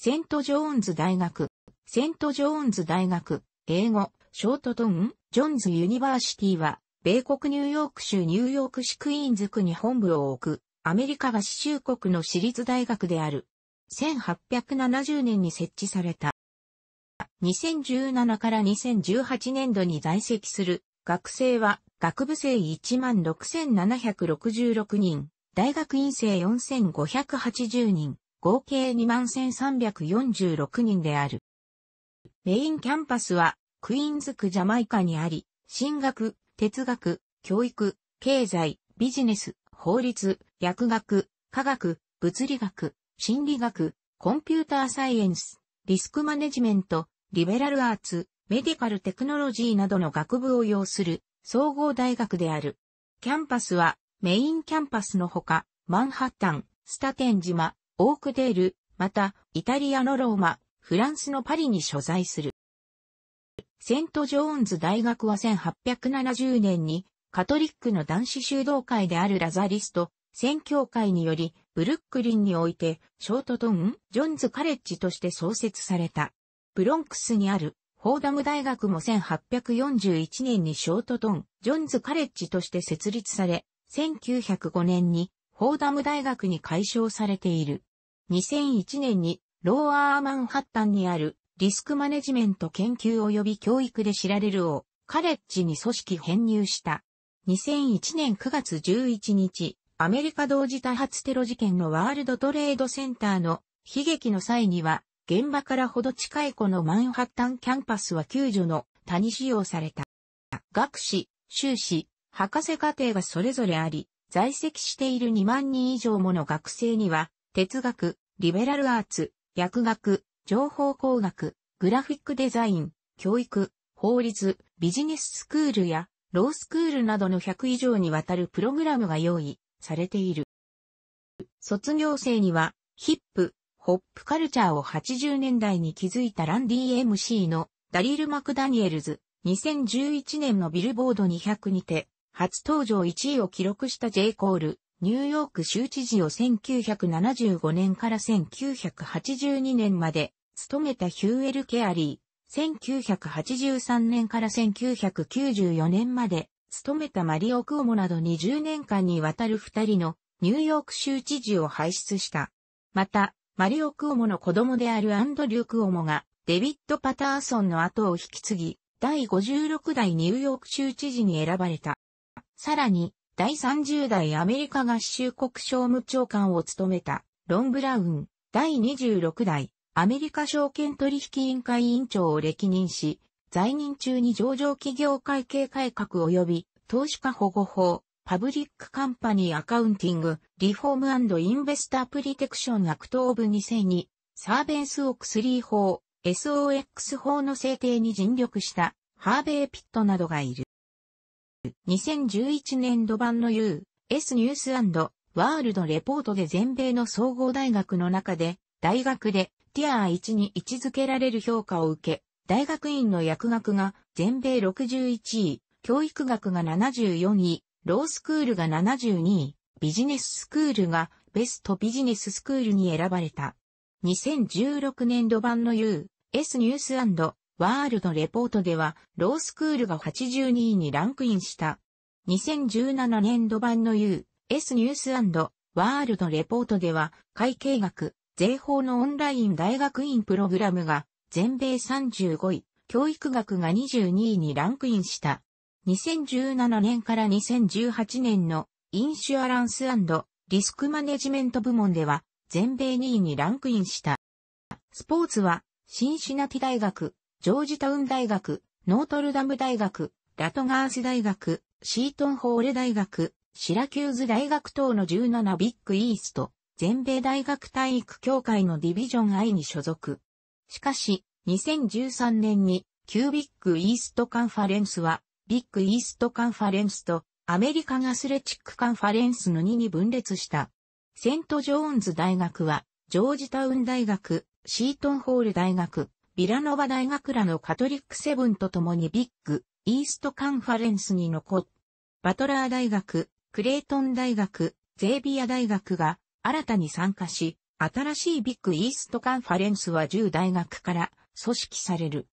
セント・ジョーンズ大学、セント・ジョーンズ大学、英語、ショートトン、ジョンズ・ユニバーシティは、米国ニューヨーク州ニューヨーク市クイーンズ区に本部を置く、アメリカ合衆国の私立大学である。1870年に設置された。2017から2018年度に在籍する学生は学部生16,766人、大学院生4,580人、合計21,346人である。メインキャンパスは、クイーンズクジャマイカにあり、進学、哲学、教育、経済、ビジネス、法律、薬学、科学、物理学、心理学、コンピューターサイエンス、リスクマネジメント、リベラルアーツ、メディカルテクノロジーなどの学部を要する総合大学である。キャンパスはメインキャンパスのほか、マンハッタン、スタテン島、オークデール、また、イタリアのローマ、フランスのパリに所在する。セント・ジョーンズ大学は1870年に、カトリックの男子修道会であるラザリスト、宣教会により、ブルックリンにおいて、ショートトン・ジョンズカレッジとして創設された。ブロンクスにある、フォーダム大学も1841年にショートトン・ジョンズカレッジとして設立され、1905年に、フォーダム大学に改称されている。2001年にローアーマンハッタンにあるリスクマネジメント研究及び教育で知られるをカレッジに組織編入した。2001年9月11日、アメリカ同時多発テロ事件のワールドトレードセンターの悲劇の際には、現場からほど近いこのマンハッタンキャンパスは救助の他に使用された。学士、修士、博士課程がそれぞれあり、在籍している2万人以上もの学生には、哲学、リベラルアーツ、薬学、情報工学、グラフィックデザイン、教育、法律、ビジネススクールやロースクールなどの100以上にわたるプログラムが用意されている。卒業生にはヒップ、ホップカルチャーを80年代に築いたランディ MC のダリル・マクダニエルズ、2011年のビルボード200にて初登場1位を記録した J コール、ニューヨーク州知事を1975年から1982年まで務めたヒューエル・ケアリー、1983年から1994年まで務めたマリオ・クオモなど20年間にわたる二人のニューヨーク州知事を輩出した。また、マリオ・クオモの子供であるアンドリュー・クオモがデビッド・パターソンの後を引き継ぎ、第56代ニューヨーク州知事に選ばれた。さらに、第30代アメリカ合衆国商務長官を務めた、ロン・ブラウン、第26代アメリカ証券取引委員会委員長を歴任し、在任中に上場企業会計改革及び投資家保護法、パブリックカンパニーアカウンティング、リフォームインベスタープリテクションアクトオブ2002、サーベンスオクスリー法、SOX 法の制定に尽力した、ハーベイ・ピットなどがいる。2011年度版の US ニュースワールドレポートで全米の総合大学の中で、大学でティアー1に位置づけられる評価を受け、大学院の薬学が全米61位、教育学が74位、ロースクールが72位、ビジネススクールがベストビジネススクールに選ばれた。2016年度版の US ニュースワールドレポートでは、ロースクールが82位にランクインした。2017年度版の U、S ニュースワールドレポートでは、会計学、税法のオンライン大学院プログラムが全米35位、教育学が22位にランクインした。2017年から2018年のインシュアランスリスクマネジメント部門では全米2位にランクインした。スポーツはシンシナティ大学ジョージタウン大学、ノートルダム大学、ラトガース大学、シートンホール大学、シラキューズ大学等の17ビッグイースト、全米大学体育協会のディビジョン I に所属。しかし、2013年に、旧ビッグイーストカンファレンスは、ビッグイーストカンファレンスと、アメリカガアスレチックカンファレンスの2に分裂した。セント・ジョーンズ大学は、ジョージタウン大学、シートンホール大学、ビラノバ大学らのカトリックセブンと共にビッグ、イーストカンファレンスに残っ、バトラー大学、クレイトン大学、ゼービア大学が新たに参加し、新しいビッグイーストカンファレンスは10大学から組織される。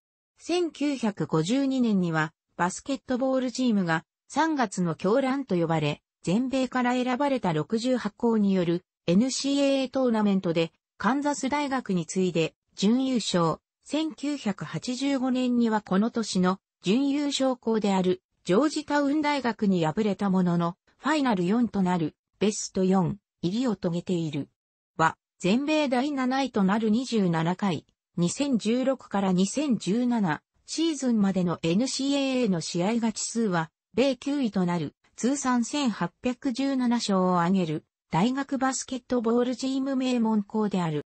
1952年にはバスケットボールチームが3月の狂乱と呼ばれ、全米から選ばれた68校による NCAA トーナメントでカンザス大学に次いで準優勝、1985年にはこの年の準優勝校であるジョージタウン大学に敗れたものの、ファイナル4となるベスト4入りを遂げている。は、全米第7位となる27回、2016から2017シーズンまでの NCAA の試合勝ち数は、米9位となる通算1817勝を挙げる大学バスケットボールチーム名門校である。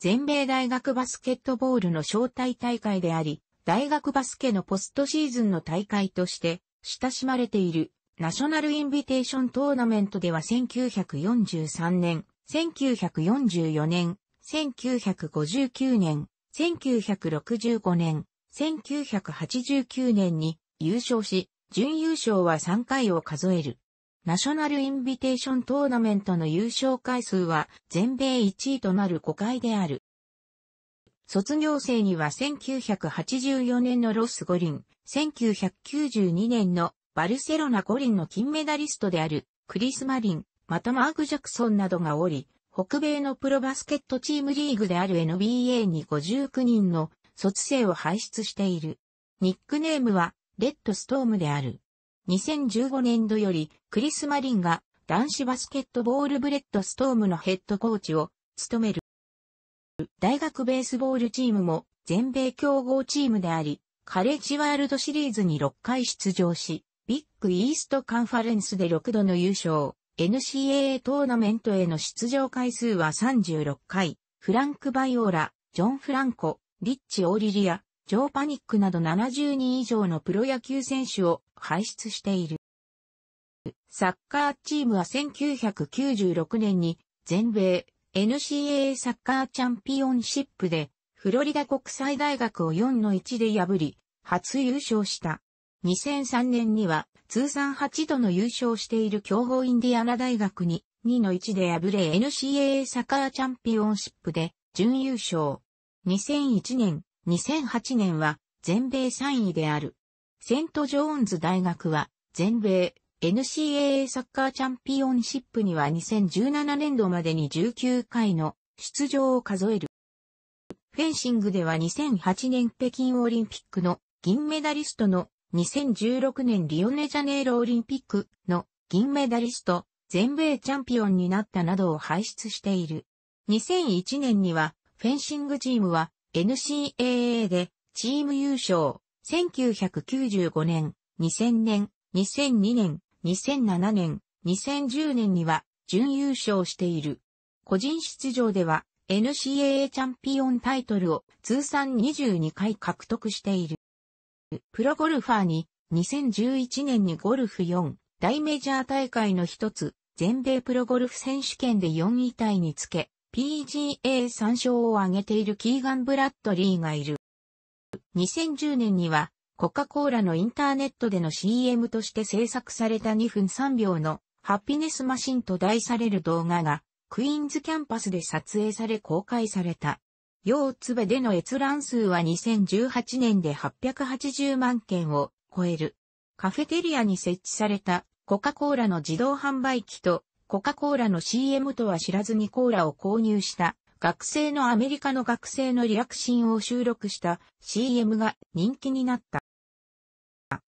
全米大学バスケットボールの招待大会であり、大学バスケのポストシーズンの大会として親しまれているナショナルインビテーショントーナメントでは1943年、1944年、1959年、1965年、1989年に優勝し、準優勝は3回を数える。ナショナルインビテーショントーナメントの優勝回数は全米1位となる5回である。卒業生には1984年のロス五輪、1992年のバルセロナ五輪の金メダリストであるクリス・マリン、またマーク・ジャクソンなどがおり、北米のプロバスケットチームリーグである NBA に59人の卒生を輩出している。ニックネームはレッドストームである。2015年度より、クリス・マリンが男子バスケットボールブレッドストームのヘッドコーチを務める。大学ベースボールチームも全米強豪チームであり、カレッジワールドシリーズに6回出場し、ビッグイーストカンファレンスで6度の優勝、NCAA トーナメントへの出場回数は36回、フランク・バイオーラ、ジョン・フランコ、リッチ・オーリリア、ジョーパニックなど70人以上のプロ野球選手を輩出している。サッカーチームは1996年に全米 NCAA サッカーチャンピオンシップでフロリダ国際大学を4の1で破り、初優勝した。2003年には通算8度の優勝している強豪インディアナ大学に2の1で敗れ NCAA サッカーチャンピオンシップで準優勝。2001年2008年は全米3位である。セント・ジョーンズ大学は全米 NCAA サッカーチャンピオンシップには2017年度までに19回の出場を数える。フェンシングでは2008年北京オリンピックの銀メダリストの2016年リオネジャネイロオリンピックの銀メダリスト、全米チャンピオンになったなどを輩出している。2001年にはフェンシングチームは NCAA でチーム優勝、1995年、2000年、2002年、2007年、2010年には準優勝している。個人出場では NCAA チャンピオンタイトルを通算22回獲得している。プロゴルファーに2011年にゴルフ4大メジャー大会の一つ全米プロゴルフ選手権で4位タイにつけ p g a 参照を挙げているキーガン・ブラッドリーがいる。2010年には、コカ・コーラのインターネットでの CM として制作された2分3秒のハッピネスマシンと題される動画が、クイーンズキャンパスで撮影され公開された。用つべでの閲覧数は2018年で880万件を超える。カフェテリアに設置されたコカ・コーラの自動販売機とコカ・コーラの CM とは知らずにコーラを購入した学生のアメリカの学生のリアクシンを収録した CM が人気になった。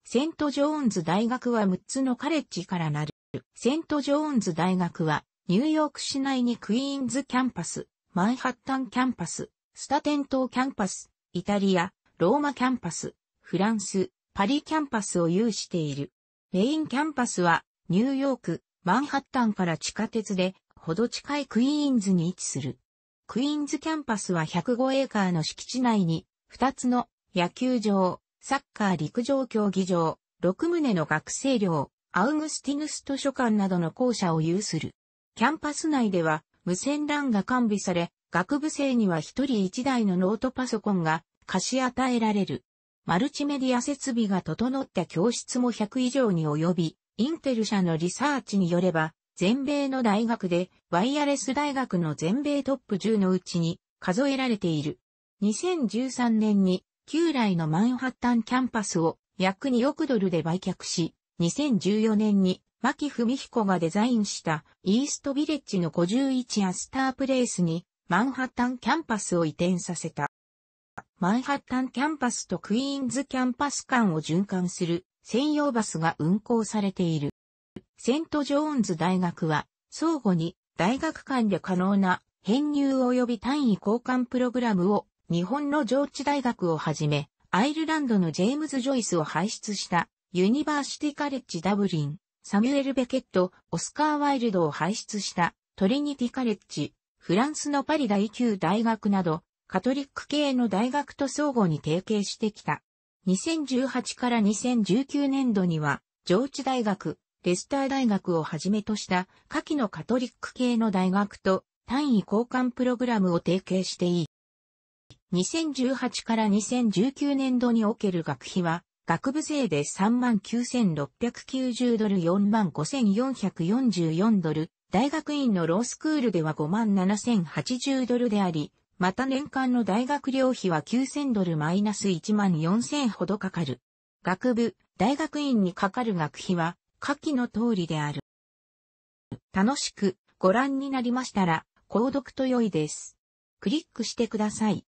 セント・ジョーンズ大学は6つのカレッジからなる。セント・ジョーンズ大学はニューヨーク市内にクイーンズキャンパス、マンハッタンキャンパス、スタテン島キャンパス、イタリア、ローマキャンパス、フランス、パリキャンパスを有している。メインキャンパスはニューヨーク、マンハッタンから地下鉄で、ほど近いクイーンズに位置する。クイーンズキャンパスは105エーカーの敷地内に、2つの野球場、サッカー陸上競技場、6棟の学生寮、アウグスティヌス図書館などの校舎を有する。キャンパス内では、無線 LAN が完備され、学部生には1人1台のノートパソコンが貸し与えられる。マルチメディア設備が整った教室も100以上に及び、インテル社のリサーチによれば、全米の大学でワイヤレス大学の全米トップ10のうちに数えられている。2013年に旧来のマンハッタンキャンパスを約2億ドルで売却し、2014年に牧文彦がデザインしたイーストビレッジの51アスタープレイスにマンハッタンキャンパスを移転させた。マンハッタンキャンパスとクイーンズキャンパス間を循環する専用バスが運行されている。セント・ジョーンズ大学は、相互に大学間で可能な編入及び単位交換プログラムを日本の上智大学をはじめ、アイルランドのジェームズ・ジョイスを輩出したユニバーシティ・カレッジ・ダブリン、サミュエル・ベケット、オスカー・ワイルドを輩出したトリニティ・カレッジ、フランスのパリ大級大学など、カトリック系の大学と相互に提携してきた。2018から2019年度には、上智大学、レスター大学をはじめとした夏季のカトリック系の大学と単位交換プログラムを提携していい。2018から2019年度における学費は、学部税で39,690ドル45,444ドル、大学院のロースクールでは57,080ドルであり、また年間の大学料費は9000ドルマイナス1万4000ほどかかる。学部、大学院にかかる学費は、下記の通りである。楽しくご覧になりましたら、購読と良いです。クリックしてください。